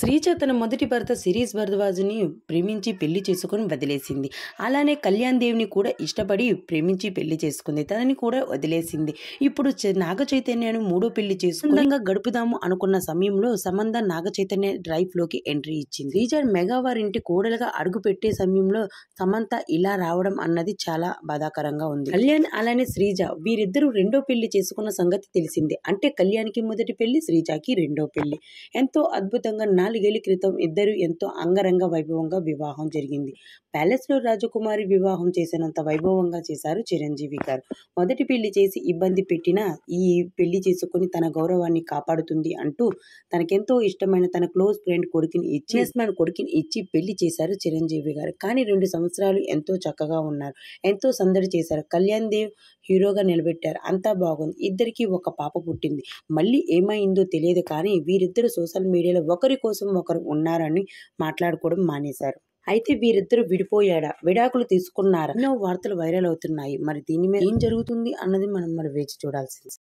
శ్రీజ తన మొదటి భర్త శిరీష్ భరద్వాజ్ని ప్రేమించి పెళ్లి చేసుకుని వదిలేసింది అలానే కళ్యాణ్ దేవిని కూడా ఇష్టపడి ప్రేమించి పెళ్లి చేసుకుంది తనని కూడా వదిలేసింది ఇప్పుడు నాగ చైతన్యను మూడో పెళ్లి చేసుకుందంగా గడుపుదాము అనుకున్న సమయంలో సంబంధ నాగ చైతన్య లోకి ఎంట్రీ ఇచ్చింది శ్రీజ మెగావారింటి కోడలుగా అడుగు పెట్టే సమయంలో సమంత ఇలా రావడం అన్నది చాలా బాధాకరంగా ఉంది కళ్యాణ్ అలానే శ్రీజ వీరిద్దరూ రెండో పెళ్లి చేసుకున్న సంగతి తెలిసింది అంటే కళ్యాణ్కి మొదటి పెళ్లి శ్రీజాకి రెండో పెళ్లి ఎంతో అద్భుతంగా నాలుగేళ్ల క్రితం ఇద్దరు ఎంతో అంగరంగ వైభవంగా వివాహం జరిగింది ప్యాలెస్లో రాజకుమారి వివాహం చేసినంత వైభవంగా చేశారు చిరంజీవి గారు మొదటి పెళ్లి చేసి ఇబ్బంది పెట్టినా ఈ పెళ్లి చేసుకుని తన గౌరవాన్ని కాపాడుతుంది అంటూ తనకెంతో ఇష్టమైన తన క్లోజ్ ఫ్రెండ్ కొడుకుని ఇచ్చి మ్యాన్ కొడుకుని ఇచ్చి పెళ్లి చేశారు చిరంజీవి గారు కానీ రెండు సంవత్సరాలు ఎంతో చక్కగా ఉన్నారు ఎంతో సందడి చేశారు కళ్యాణ్ దేవ్ హీరోగా నిలబెట్టారు అంతా బాగుంది ఇద్దరికీ ఒక పాప పుట్టింది మళ్ళీ ఏమైందో తెలియదు కానీ వీరిద్దరు సోషల్ మీడియాలో ఒకరి కోసం ఒకరు ఉన్నారని మాట్లాడుకోవడం మానేశారు అయితే వీరిద్దరు విడిపోయాడా విడాకులు తీసుకున్నారా ఎన్నో వార్తలు వైరల్ అవుతున్నాయి మరి దీని మీద ఏం జరుగుతుంది అన్నది మనం మరి వేచి చూడాల్సింది